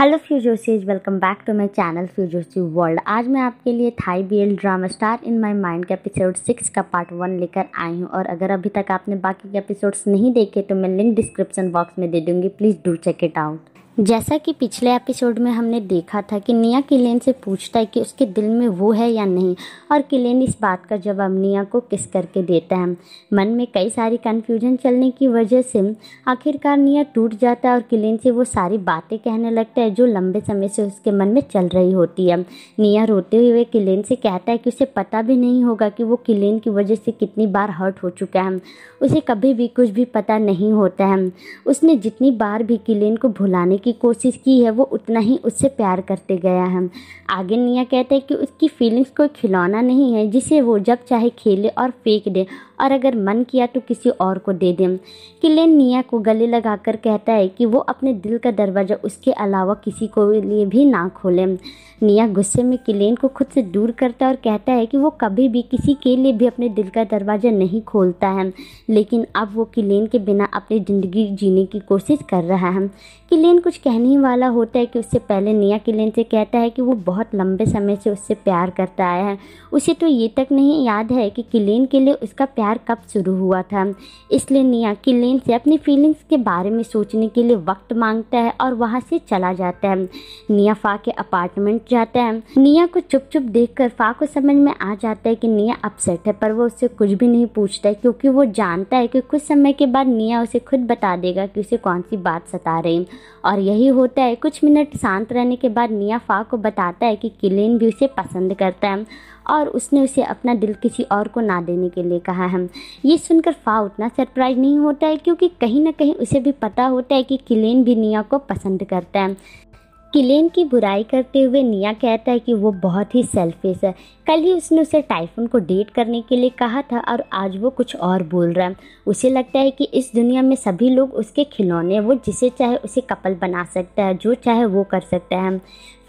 hello Fusosis welcome back to my channel Fusosi world आज मैं आपके लिए Thai L drama star in my mind के episode six का पार्ट वन लेकर आई हूँ और अगर अभी तक आपने बाकी के एपिसोड्स नहीं देखे तो मैं लिंक डिस्क्रिप्शन बॉक्स में दे दूँगी please do check it out जैसा कि पिछले एपिसोड में हमने देखा था कि निया किलेन से पूछता है कि उसके दिल में वो है या नहीं और किलेन इस बात का जवाब निया को किस करके देता है मन में कई सारी कन्फ्यूजन चलने की वजह से आखिरकार निया टूट जाता है और किलेन से वो सारी बातें कहने लगता है जो लंबे समय से उसके मन में चल रही होती है निया रोते हुए किलेन से कहता है कि उसे पता भी नहीं होगा कि वो किलेन की वजह से कितनी बार हर्ट हो चुका है उसे कभी भी कुछ भी पता नहीं होता है उसने जितनी बार भी किलेन को भुलाने की की कोशिश की है वो उतना ही उससे प्यार करते गया है आगे निया कहते हैं कि उसकी फीलिंग्स कोई खिलौना नहीं है जिसे वो जब चाहे खेले और फेंक दे और अगर मन किया तो किसी और को दे दें किलेन निया को गले लगाकर कहता है कि वो अपने दिल का दरवाज़ा उसके अलावा किसी को लिए भी ना खोले निया गुस्से में किलेन को खुद से दूर करता है और कहता है कि वो कभी भी किसी के लिए भी अपने दिल का दरवाज़ा नहीं खोलता है लेकिन अब वो किलेन के बिना अपनी ज़िंदगी जीने की कोशिश कर रहा है किलेन कुछ कहने ही वाला होता है कि उससे पहले निया किलेन से कहता है कि वो बहुत लंबे समय से उससे प्यार करता आया है उसे तो ये तक नहीं याद है कि किलेन के लिए उसका प्यार कब शुरू हुआ था इसलिए निया किलेन से अपनी फीलिंग्स के बारे में सोचने के लिए वक्त मांगता है और वहाँ से चला जाता है निया फा के अपार्टमेंट जाता है निया को चुप चुप देख कर फा को समझ में आ जाता है कि निया अपसेट है पर वो उससे कुछ भी नहीं पूछता है क्योंकि वो जानता है कि कुछ समय के बाद निया उसे खुद बता देगा कि उसे कौन सी बात सता रही और और यही होता है कुछ मिनट शांत रहने के बाद निया फा को बताता है कि किलेन भी उसे पसंद करता है और उसने उसे अपना दिल किसी और को ना देने के लिए कहा है ये सुनकर फा उतना सरप्राइज नहीं होता है क्योंकि कहीं ना कहीं उसे भी पता होता है कि किलेन भी निया को पसंद करता है किलेन की बुराई करते हुए निया कहता है कि वो बहुत ही सेल्फिश है कल ही उसने उसे टाइफून को डेट करने के लिए कहा था और आज वो कुछ और बोल रहा है उसे लगता है कि इस दुनिया में सभी लोग उसके खिलौने हैं वो जिसे चाहे उसे कपल बना सकता है जो चाहे वो कर सकता है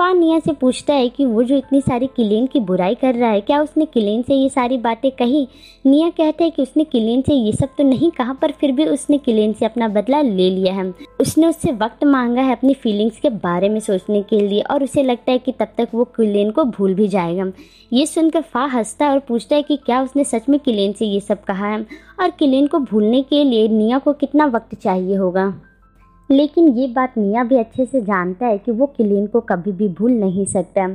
निया से पूछता है कि वो जो इतनी सारी किलेन की बुराई कर रहा है क्या उसने किलेन से ये सारी बातें कही निया कहता है कि उसने किलेन से ये सब तो नहीं कहा पर फिर भी उसने किलेन से अपना बदला ले लिया है उसने उससे वक्त मांगा है अपनी फीलिंग्स के बारे में सोचने के लिए और उसे लगता है कि तब तक वो किलेन को भूल भी जाएगा ये सुनकर फा हंसता है और पूछता है कि क्या उसने सच में किलेन से ये सब कहा है और किलेन को भूलने के लिए निया को कितना वक्त चाहिए होगा लेकिन ये बात मियाँ भी अच्छे से जानता है कि वो किलेन को कभी भी भूल नहीं सकता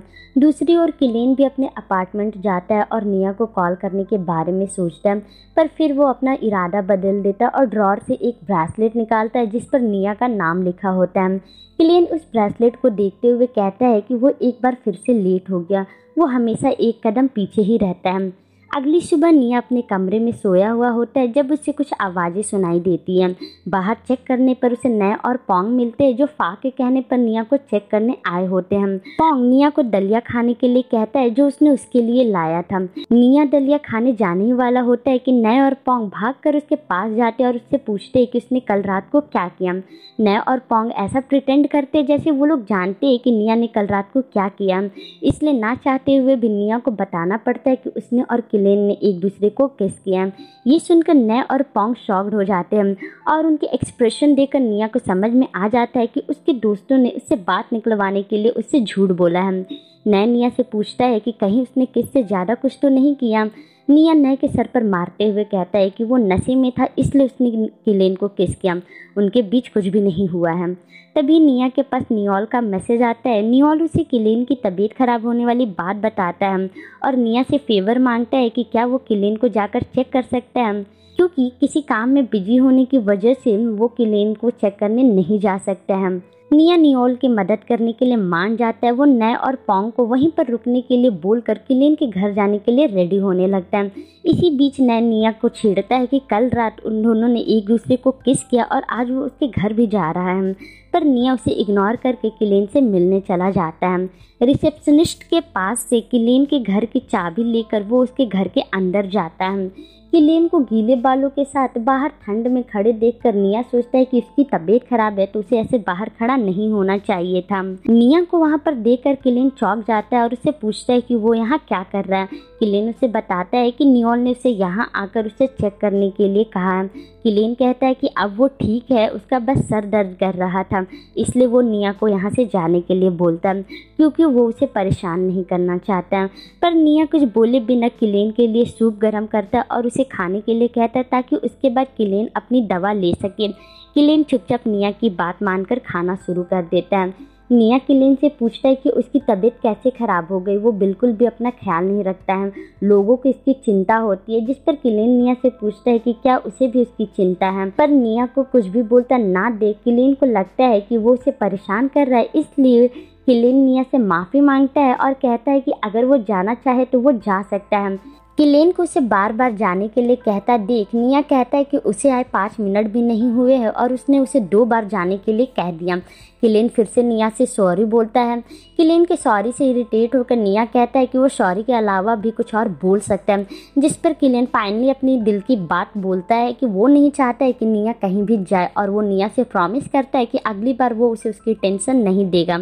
दूसरी ओर किलेन भी अपने अपार्टमेंट जाता है और मियाँ को कॉल करने के बारे में सोचता है पर फिर वो अपना इरादा बदल देता है और ड्रॉर से एक ब्रेसलेट निकालता है जिस पर निया का नाम लिखा होता है क्लेन उस ब्रेसलेट को देखते हुए कहता है कि वो एक बार फिर से लेट हो गया वो हमेशा एक कदम पीछे ही रहता है अगली सुबह निया अपने कमरे में सोया हुआ होता है जब उसे कुछ आवाज़ें सुनाई देती हैं बाहर चेक करने पर उसे नए और पोंग मिलते हैं जो फा के कहने पर निया को चेक करने आए होते हैं पोंग निया को दलिया खाने के लिए कहता है जो उसने उसके लिए लाया था निया दलिया खाने जाने ही वाला होता है कि नए और पोंग भाग कर उसके पास जाते और उससे पूछते हैं कि उसने कल रात को क्या किया नए और पोंग ऐसा प्रिटेंड करते हैं जैसे वो लोग जानते हैं कि निया ने कल रात को क्या किया इसलिए ना चाहते हुए भी निया को बताना पड़ता है कि उसने और एलेन ने एक दूसरे को किस किया ये सुनकर नए और पोंग शॉक्ड हो जाते हैं और उनके एक्सप्रेशन देखकर निया को समझ में आ जाता है कि उसके दोस्तों ने उससे बात निकलवाने के लिए उससे झूठ बोला है नए निया से पूछता है कि कहीं उसने किस से ज़्यादा कुछ तो नहीं किया निया नए के सर पर मारते हुए कहता है कि वो नशे में था इसलिए उसने किलेन को किस किया उनके बीच कुछ भी नहीं हुआ है तभी निया के पास नियोल का मैसेज आता है नियोल उसे किलेन की तबीयत खराब होने वाली बात बताता है और निया से फेवर मांगता है कि क्या वो किलेन को जाकर चेक कर सकता है क्योंकि किसी काम में बिजी होने की वजह से वो किलेन को चेक करने नहीं जा सकते हैं निया नियोल की मदद करने के लिए मान जाता है वो नए और पोंग को वहीं पर रुकने के लिए बोल कर किलिन के घर जाने के लिए रेडी होने लगता है इसी बीच नए निया को छेड़ता है कि कल रात उन दोनों ने एक दूसरे को किस किया और आज वो उसके घर भी जा रहा है पर निया उसे इग्नोर करके किलेन से मिलने चला जाता है रिसेप्शनिस्ट के पास से किलेन के घर की चाबी लेकर वो उसके घर के अंदर जाता है किलेन को गीले बालों के साथ बाहर ठंड में खड़े देखकर निया सोचता है कि उसकी तबीयत खराब है तो उसे ऐसे बाहर खड़ा नहीं होना चाहिए था निया को वहाँ पर देख कर किलेन चौक जाता है और उसे पूछता है कि वो यहाँ क्या कर रहा है किलेन उसे बताता है कि नियोल ने उसे यहाँ आकर उसे चेक करने के लिए कहा है किलेन कहता है कि अब वो ठीक है उसका बस सर दर्द कर रहा था था इसलिए वो निया को यहाँ से जाने के लिए बोलता क्योंकि वो उसे परेशान नहीं करना चाहता पर निया कुछ बोले बिना किलेन के लिए सूप गर्म करता और उसे खाने के लिए कहता ताकि उसके बाद किलेन अपनी दवा ले सके किलेन चुपचाप निया की बात मानकर खाना शुरू कर देता है नेहा किलिन से पूछता है कि उसकी तबीयत कैसे ख़राब हो गई वो बिल्कुल भी अपना ख्याल नहीं रखता है लोगों को इसकी चिंता होती है जिस पर किलिन निया से पूछता है कि क्या उसे भी उसकी चिंता है पर निया को कुछ भी बोलता ना देख किलिन को लगता है कि वो उसे परेशान कर रहा है इसलिए किलिन निया से माफ़ी मांगता है और कहता है कि अगर वो जाना चाहे तो वो जा सकता है किलेन को उसे बार बार जाने के लिए कहता देख निया कहता है कि उसे आए पाँच मिनट भी नहीं हुए हैं और उसने उसे दो बार जाने के लिए कह दिया किलेन फिर से निया से सॉरी बोलता है किलेन के सॉरी से इरिटेट होकर निया कहता है कि वो सॉरी के अलावा भी कुछ और बोल सकता है जिस पर किलेन फाइनली अपनी दिल की बात बोलता है कि वो नहीं चाहता है कि निया कहीं भी जाए और वो निया से प्रॉमिस करता है कि अगली बार वो उसे उसकी टेंशन नहीं देगा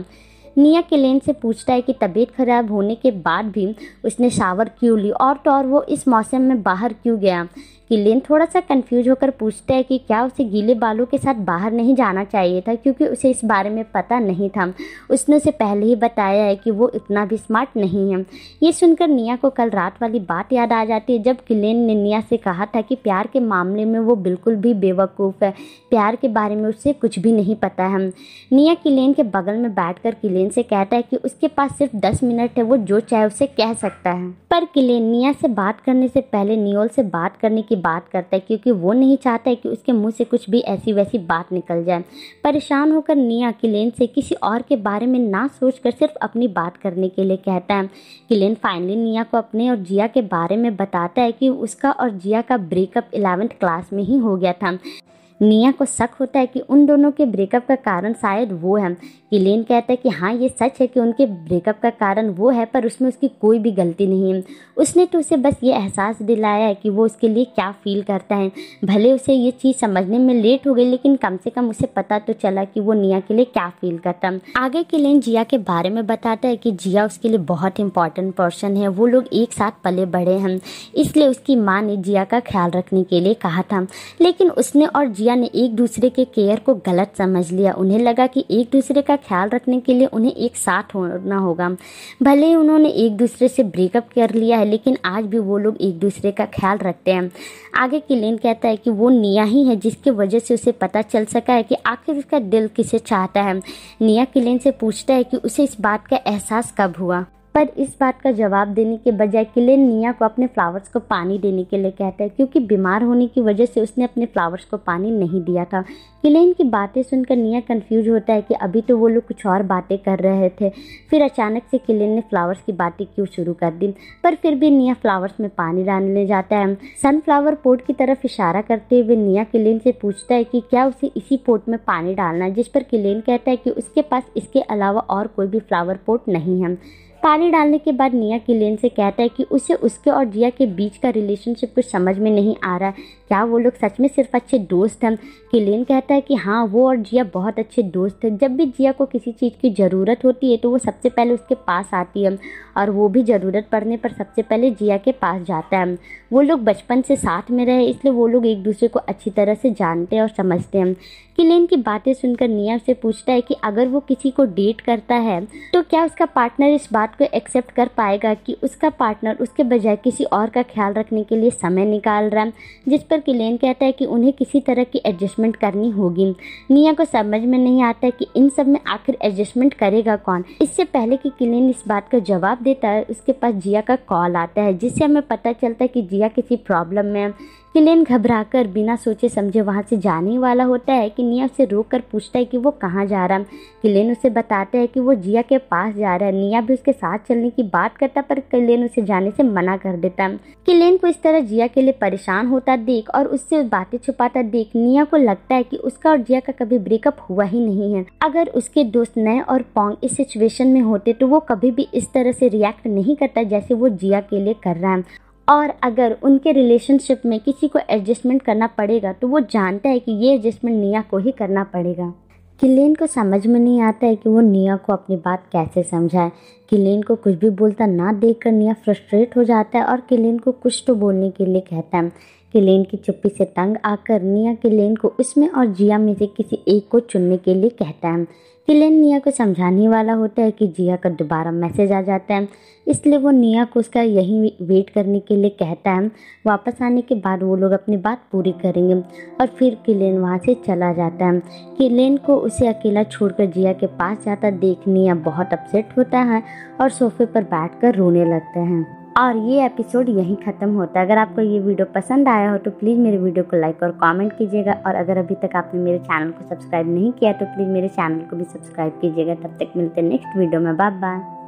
निया केलेन से पूछता है कि तबीयत खराब होने के बाद भी उसने शावर क्यों ली और तो और वो इस मौसम में बाहर क्यों गया लेन थोड़ा सा कंफ्यूज होकर पूछता है कि क्या उसे गीले बालों के साथ बाहर नहीं जाना चाहिए था क्योंकि उसे इस बारे में पता नहीं था उसने उसे पहले ही बताया है कि वो इतना भी स्मार्ट नहीं है ये सुनकर निया को कल रात वाली बात याद आ जाती है जब किलेन ने निया से कहा था कि प्यार के मामले में वो बिल्कुल भी बेवकूफ़ है प्यार के बारे में उसे कुछ भी नहीं पता है निया किलेन के बगल में बैठ कर किलेन से कहता है कि उसके पास सिर्फ दस मिनट है वो जो चाहे उसे कह सकता है पर किलेन निया से बात करने से पहले नियोल से बात करने की बात करता है क्योंकि वो नहीं चाहता है कि उसके मुंह से कुछ भी ऐसी वैसी बात निकल जाए परेशान होकर निया किलेन से किसी और के बारे में ना सोच कर सिर्फ अपनी बात करने के लिए कहता है किलेन फाइनली निया को अपने और जिया के बारे में बताता है कि उसका और जिया का ब्रेकअप इलेवेंथ क्लास में ही हो गया था निया को शक होता है कि उन दोनों के ब्रेकअप का कारण शायद वो है कि लेन कहता है कि हाँ ये सच है कि उनके ब्रेकअप का कारण वो है पर उसमें उसकी कोई भी गलती नहीं है उसने तो उसे बस ये एहसास दिलाया है कि वो उसके लिए क्या फील करता है भले उसे ये चीज़ समझने में लेट हो गई लेकिन कम से कम उसे पता तो चला कि वो निया के लिए क्या फील करता है आगे किलेन लेन जिया के बारे में बताता है कि जिया उसके लिए बहुत इंपॉर्टेंट पर्सन है वो लोग एक साथ पले बड़े हैं इसलिए उसकी माँ ने जिया का ख्याल रखने के लिए कहा था लेकिन उसने और जिया भैया ने एक दूसरे के केयर को गलत समझ लिया उन्हें लगा कि एक दूसरे का ख्याल रखने के लिए उन्हें एक साथ होना होगा भले ही उन्होंने एक दूसरे से ब्रेकअप कर लिया है लेकिन आज भी वो लोग एक दूसरे का ख्याल रखते हैं आगे किलेन कहता है कि वो निया ही है जिसकी वजह से उसे पता चल सका है कि आखिर उसका दिल किसे चाहता है निया किलेन से पूछता है कि उसे इस बात का एहसास कब हुआ पर इस बात का जवाब देने के बजाय किले निया को अपने फ्लावर्स को पानी देने के लिए कहता है क्योंकि बीमार होने की वजह से उसने अपने फ्लावर्स को पानी नहीं दिया था किलेन की बातें सुनकर निया कंफ्यूज होता है कि अभी तो वो लोग कुछ और बातें कर रहे थे फिर अचानक से किलेन ने फ्लावर्स की बातें क्यों शुरू कर दी पर फिर भी निया फ्लावर्स में पानी डालने जाता है सनफ्लावर पोर्ट की तरफ इशारा करते हुए निया किलेन से पूछता है कि क्या उसे इसी पोर्ट में पानी डालना है जिस पर किलेन कहता है कि उसके पास इसके अलावा और कोई भी फ्लावर पोर्ट नहीं है पानी डालने के बाद निया किलेन से कहता है कि उसे उसके और जिया के बीच का रिलेशनशिप कुछ समझ में नहीं आ रहा है क्या वो लोग सच में सिर्फ अच्छे दोस्त हैं किलेन कहता है कि हाँ वो और जिया बहुत अच्छे दोस्त हैं जब भी जिया को किसी चीज़ की ज़रूरत होती है तो वो सबसे पहले उसके पास आती है और वो भी ज़रूरत पड़ने पर सबसे पहले जिया के पास जाता है वो लोग बचपन से साथ में रहे इसलिए वो लोग एक दूसरे को अच्छी तरह से जानते हैं और समझते हैं किलेन की बातें सुनकर निया से पूछता है कि अगर वो किसी को डेट करता है तो क्या उसका पार्टनर इस बात बात को एक्सेप्ट कर पाएगा कि उसका पार्टनर उसके बजाय किसी और का ख्याल रखने के लिए समय निकाल रहा है जिस पर किलेन कहता है कि उन्हें किसी तरह की एडजस्टमेंट करनी होगी निया को समझ में नहीं आता है कि इन सब में आखिर एडजस्टमेंट करेगा कौन इससे पहले कि किलेन इस बात का जवाब देता है उसके पास जिया का कॉल आता है जिससे हमें पता चलता है कि जिया किसी प्रॉब्लम में किलेन घबराकर बिना सोचे समझे वहाँ से जाने वाला होता है कि निया उसे रोक कर पूछता है कि वो कहाँ जा रहा है किलेन उसे बताता है कि वो जिया के पास जा रहा है निया भी उसके साथ चलने की बात करता पर किलेन उसे जाने से मना कर देता है किलेन को इस तरह जिया के लिए परेशान होता देख और उससे बातें छुपाता देख निया को लगता है की उसका और जिया का कभी ब्रेकअप हुआ ही नहीं है अगर उसके दोस्त नए और पोंग इस सिचुएशन में होते तो वो कभी भी इस तरह से रिएक्ट नहीं करता जैसे वो जिया के लिए कर रहा है और अगर उनके रिलेशनशिप में किसी को एडजस्टमेंट करना पड़ेगा तो वो जानता है कि ये एडजस्टमेंट निया को ही करना पड़ेगा किलेन को समझ में नहीं आता है कि वो निया को अपनी बात कैसे समझाए किलेन को कुछ भी बोलता ना देखकर निया फ्रस्ट्रेट हो जाता है और किलेन को कुछ तो बोलने के लिए कहता है किलेन की चुप्पी से तंग आकर निया किलेन को इसमें और जिया में से किसी एक को चुनने के लिए कहता है किलेन निया को समझाने वाला होता है कि जिया का दोबारा मैसेज आ जाता है इसलिए वो निया को उसका यहीं वेट करने के लिए कहता है वापस आने के बाद वो लोग अपनी बात पूरी करेंगे और फिर किलेन वहाँ से चला जाता है किलेन को उसे अकेला छोड़कर जिया के पास जाता देख निया बहुत अपसेट होता है और सोफे पर बैठकर रोने लगते हैं और ये एपिसोड यहीं ख़त्म होता है अगर आपको ये वीडियो पसंद आया हो तो प्लीज़ मेरे वीडियो को लाइक और कमेंट कीजिएगा और अगर अभी तक आपने मेरे चैनल को सब्सक्राइब नहीं किया तो प्लीज़ मेरे चैनल को भी सब्सक्राइब कीजिएगा तब तक मिलते हैं नेक्स्ट वीडियो में बाय बाय